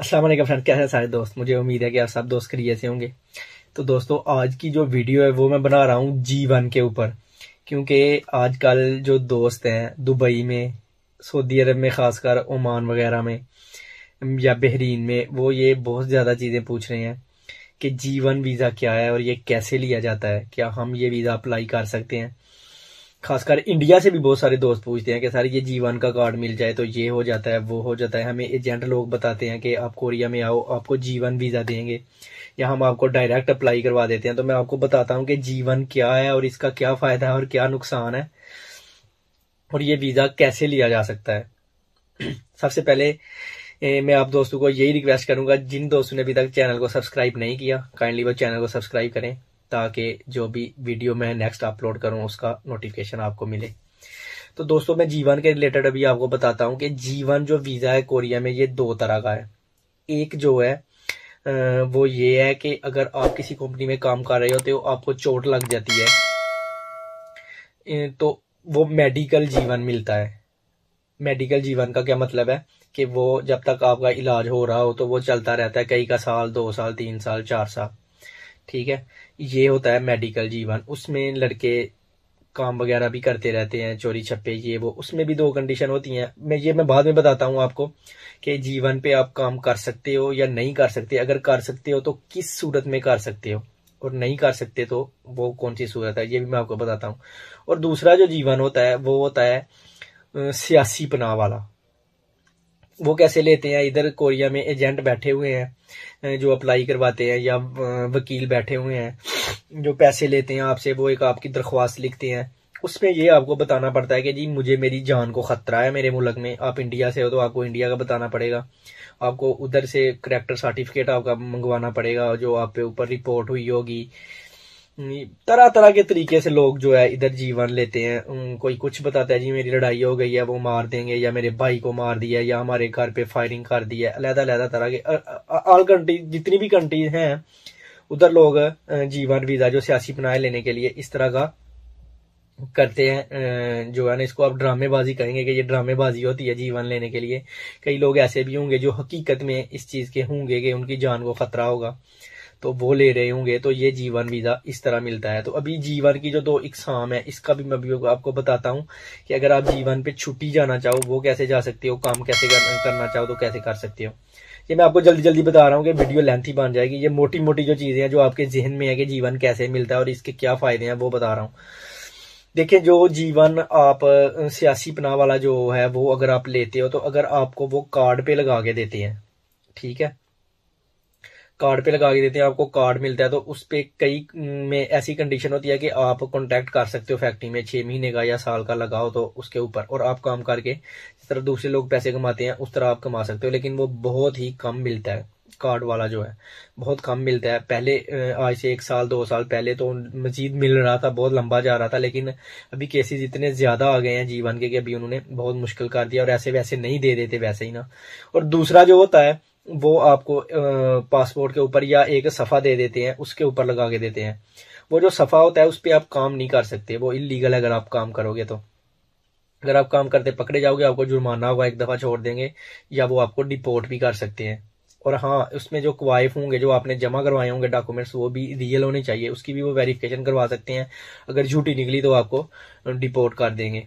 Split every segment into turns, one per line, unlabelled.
Aslam friend कैसे हैं सारे दोस्त मुझे उम्मीद है कि आप सब दोस्त करिए से होंगे तो दोस्तों आज की जो वीडियो है वो मैं बना रहा हूँ जी वन के ऊपर क्योंकि आजकल जो दोस्त हैं दुबई में सऊदी अरब में ख़ासकर ओमान वगैरह में या बहरीन में वो ये बहुत ज़्यादा चीज़ें पूछ रहे हैं कि जी वन वीज़ा क्या है और ये कैसे लिया जाता है क्या हम ये वीज़ा अप्लाई कर सकते हैं खासकर इंडिया से भी बहुत सारे दोस्त पूछते हैं कि सर ये जीवन का कार्ड मिल जाए तो ये हो जाता है वो हो जाता है हमें एजेंट लोग बताते हैं कि आप कोरिया में आओ आपको जीवन वीज़ा देंगे या हम आपको डायरेक्ट अप्लाई करवा देते हैं तो मैं आपको बताता हूँ कि जीवन क्या है और इसका क्या फ़ायदा है और क्या नुकसान है और ये वीज़ा कैसे लिया जा सकता है सबसे पहले ए, मैं आप दोस्तों को यही रिक्वेस्ट करूंगा जिन दोस्तों ने अभी तक चैनल को सब्सक्राइब नहीं किया काइंडली वो चैनल को सब्सक्राइब करें ताकि जो भी वीडियो मैं नेक्स्ट अपलोड करूँ उसका नोटिफिकेशन आपको मिले तो दोस्तों मैं जीवन के रिलेटेड अभी आपको बताता हूँ कि जीवन जो वीज़ा है कोरिया में ये दो तरह का है एक जो है वो ये है कि अगर आप किसी कंपनी में काम कर रहे होते हो आपको चोट लग जाती है तो वो मेडिकल जीवन मिलता है मेडिकल जीवन का क्या मतलब है कि वो जब तक आपका इलाज हो रहा हो तो वो चलता रहता है कई का साल दो साल तीन साल चार साल ठीक है ये होता है मेडिकल जीवन उसमें लड़के काम वगैरह भी करते रहते हैं चोरी छप्पे ये वो उसमें भी दो कंडीशन होती हैं मैं ये मैं बाद में बताता हूँ आपको कि जीवन पे आप काम कर सकते हो या नहीं कर सकते अगर कर सकते हो तो किस सूरत में कर सकते हो और नहीं कर सकते तो वो कौन सी सूरत है ये भी मैं आपको बताता हूँ और दूसरा जो जीवन होता है वो होता है सियासी पनाह वाला वो कैसे लेते हैं इधर कोरिया में एजेंट बैठे हुए हैं जो अप्लाई करवाते हैं या वकील बैठे हुए हैं जो पैसे लेते हैं आपसे वो एक आपकी दरख्वास्त लिखते हैं उसमें ये आपको बताना पड़ता है कि जी मुझे मेरी जान को ख़तरा है मेरे मुल्क में आप इंडिया से हो तो आपको इंडिया का बताना पड़ेगा आपको उधर से करेक्टर सर्टिफिकेट आपका मंगवाना पड़ेगा जो आप पे ऊपर रिपोर्ट हुई होगी हम्म, तरह तरह के तरीके से लोग जो है इधर जीवन लेते हैं कोई कुछ बताता है जी मेरी लड़ाई हो गई है वो मार देंगे या मेरे भाई को मार दिया या हमारे घर पे फायरिंग कर दी है अलहदा अलहदा तरह के ऑल कंट्री जितनी भी कंट्रीज हैं उधर लोग जीवन वीजा जो सियासी बनाए लेने के लिए इस तरह का करते हैं जो है ना इसको आप ड्रामेबाजी कहेंगे कि ये ड्रामेबाजी होती है जीवन लेने के लिए कई लोग ऐसे भी होंगे जो हकीकत में इस चीज़ के होंगे कि उनकी जान को खतरा होगा तो वो ले रहे होंगे तो ये जीवन वीज़ा इस तरह मिलता है तो अभी जीवन की जो दो इकसाम है इसका भी मैं अभी आपको बताता हूँ कि अगर आप जीवन पे छुट्टी जाना चाहो वो कैसे जा सकते हो काम कैसे करना चाहो तो कैसे कर सकते हो ये मैं आपको जल्दी जल्दी बता रहा हूँ कि वीडियो ही बन जाएगी ये मोटी मोटी जो चीज़ें हैं जो आपके जहन में है कि जीवन कैसे मिलता है और इसके क्या फ़ायदे हैं वो बता रहा हूँ देखिये जो जीवन आप सियासी पनाह वाला जो है वो अगर आप लेते हो तो अगर आपको वो कार्ड पे लगा के देते हैं ठीक है कार्ड पे लगा के देते हैं आपको कार्ड मिलता है तो उस पर कई में ऐसी कंडीशन होती है कि आप कॉन्टैक्ट कर सकते हो फैक्ट्री में छह महीने का या साल का लगाओ तो उसके ऊपर और आप काम करके जिस तरह दूसरे लोग पैसे कमाते हैं उस तरह आप कमा सकते हो लेकिन वो बहुत ही कम मिलता है कार्ड वाला जो है बहुत कम मिलता है पहले आज से एक साल दो साल पहले तो मजीद मिल रहा था बहुत लंबा जा रहा था लेकिन अभी केसेस इतने ज़्यादा आ गए हैं जीवन के कि अभी उन्होंने बहुत मुश्किल कर दिया और ऐसे वैसे नहीं दे देते वैसे ही ना और दूसरा जो होता है वो आपको पासपोर्ट के ऊपर या एक सफ़ा दे देते हैं उसके ऊपर लगा के देते हैं वो जो सफ़ा होता है उस पर आप काम नहीं कर सकते वो इलीगल है अगर आप काम करोगे तो अगर आप काम करते पकड़े जाओगे आपको जुर्माना होगा एक दफ़ा छोड़ देंगे या वो आपको डिपोर्ट भी कर सकते हैं और हाँ उसमें जो क्वाइफ होंगे जो आपने जमा करवाए होंगे डॉक्यूमेंट्स वो भी रियल होने चाहिए उसकी भी वो वेरिफिकेशन करवा सकते हैं अगर झूठी निकली तो आपको डिपोर्ट कर देंगे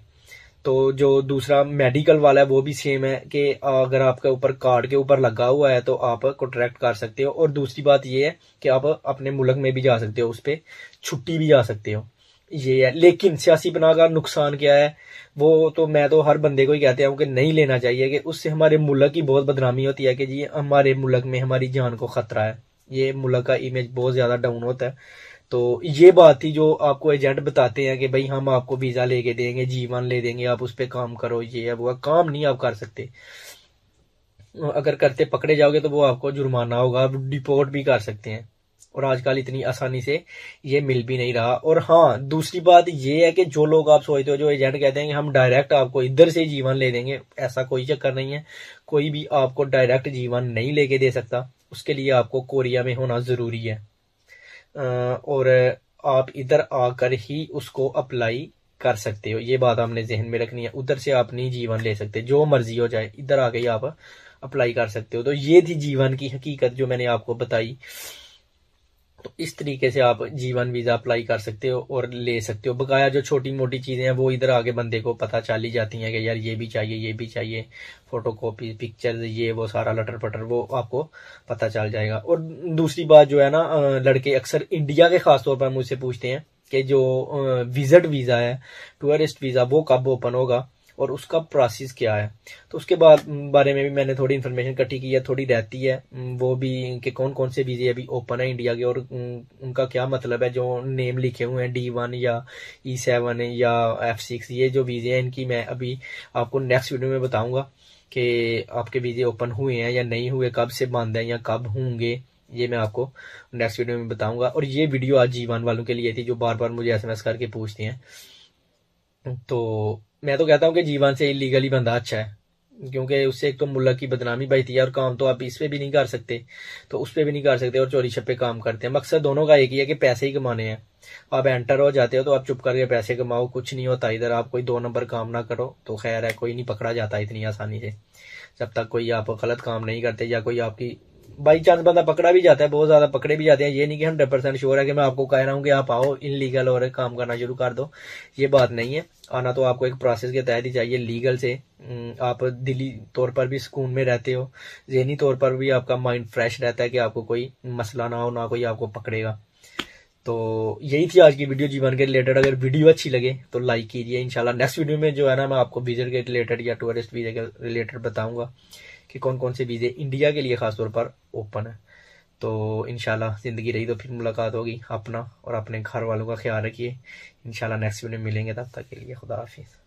तो जो दूसरा मेडिकल वाला है वो भी सेम है कि अगर आपके ऊपर कार्ड के ऊपर लगा हुआ है तो आप कॉन्ट्रैक्ट कर सकते हो और दूसरी बात ये है कि आप अपने मुल्क में भी जा सकते हो उस पर छुट्टी भी जा सकते हो ये है लेकिन सियासी पनाह का नुकसान क्या है वो तो मैं तो हर बंदे को ही कहते हूँ कि नहीं लेना चाहिए कि उससे हमारे मुल्क की बहुत बदनामी होती है कि जी हमारे मुल्क में हमारी जान को खतरा है ये मुल्क का इमेज बहुत ज़्यादा डाउन होता है तो ये बात थी जो आपको एजेंट बताते हैं कि भाई हम आपको वीज़ा लेके देंगे जी वन ले देंगे आप उस पर काम करो ये वो काम नहीं आप कर सकते अगर करते पकड़े जाओगे तो वो आपको जुर्माना होगा आप डिपोर्ट भी कर सकते हैं और आजकल इतनी आसानी से ये मिल भी नहीं रहा और हाँ दूसरी बात ये है कि जो लोग आप सोचते हो जो एजेंट कहते हैं कि हम डायरेक्ट आपको इधर से जीवन ले देंगे ऐसा कोई चक्कर नहीं है कोई भी आपको डायरेक्ट जीवन नहीं लेके दे सकता उसके लिए आपको कोरिया में होना ज़रूरी है और आप इधर आकर ही उसको अप्लाई कर सकते हो ये बात आपने जहन में रखनी है उधर से आप नहीं जीवन ले सकते जो मर्जी हो जाए इधर आके ही आप अप्लाई कर सकते हो तो ये थी जीवन की हकीकत जो मैंने आपको बताई तो इस तरीके से आप जीवन वीजा अप्लाई कर सकते हो और ले सकते हो बकाया जो छोटी मोटी चीजें हैं वो इधर आगे बंदे को पता चली जाती हैं कि यार ये भी चाहिए ये भी चाहिए फोटो कॉपी पिक्चर ये वो सारा लटर पटर वो आपको पता चल जाएगा और दूसरी बात जो है ना लड़के अक्सर इंडिया के खासतौर पर मुझसे पूछते हैं कि जो विजिट वीजा है टूरिस्ट वीजा वो कब ओपन होगा और उसका प्रोसेस क्या है तो उसके बाद बारे में भी मैंने थोड़ी इन्फॉर्मेशन इकट्ठी की है थोड़ी रहती है वो भी कि कौन कौन से वीज़े अभी ओपन है इंडिया के और उनका क्या मतलब है जो नेम लिखे हुए हैं डी वन या ई e सेवन या एफ सिक्स ये जो वीज़े हैं इनकी मैं अभी आपको नेक्स्ट वीडियो में बताऊँगा कि आपके वीज़े ओपन हुए हैं या नहीं हुए कब से बंद हैं या कब होंगे ये मैं आपको नेक्स्ट वीडियो में बताऊंगा और ये वीडियो आज जीवान वालों के लिए थी जो बार बार मुझे एस करके पूछते हैं तो मैं तो कहता हूँ कि जीवन से इलीगली बंदा अच्छा है क्योंकि उससे एक तो मुल्क की बदनामी बजती है और काम तो आप इस पे भी नहीं कर सकते तो उस पे भी नहीं कर सकते और चोरी छपे काम करते हैं मकसद दोनों का एक ही है कि पैसे ही कमाने हैं आप एंटर हो जाते हो तो आप चुप करके पैसे कमाओ कुछ नहीं होता इधर आप कोई दो नंबर काम ना करो तो खैर है कोई नहीं पकड़ा जाता इतनी आसानी से जब तक कोई आप गलत काम नहीं करते या कोई आपकी बाई चांस बंदा पकड़ा भी जाता है बहुत ज्यादा पकड़े भी जाते हैं ये नहीं कि हंड्रेड परसेंट श्योर है कि मैं आपको कह रहा हूँ कि आप आओ इनलीगल और काम करना शुरू कर दो ये बात नहीं है आना तो आपको एक प्रोसेस के तहत ही चाहिए लीगल से आप दिली तौर पर भी सुकून में रहते हो जहनी तौर पर भी आपका माइंड फ्रेश रहता है कि आपको कोई मसला ना हो ना कोई आपको पकड़ेगा तो यही थी आज की वीडियो जीवन के रिलेटेड अगर वीडियो अच्छी लगे तो लाइक कीजिए इंशाल्लाह नेक्स्ट वीडियो में जो है ना मैं आपको वीज़र के रिलेटेड या टूरिस्ट वीज़र के रिलेटेड बताऊंगा कि कौन कौन से वीज़े इंडिया के लिए ख़ासतौर पर ओपन है तो इन ज़िंदगी रही तो फिर मुलाकात होगी अपना और अपने घर वालों का ख्याल रखिए इन नेक्स्ट वीडियो मिलेंगे तब तक के लिए खुदा हाफिज़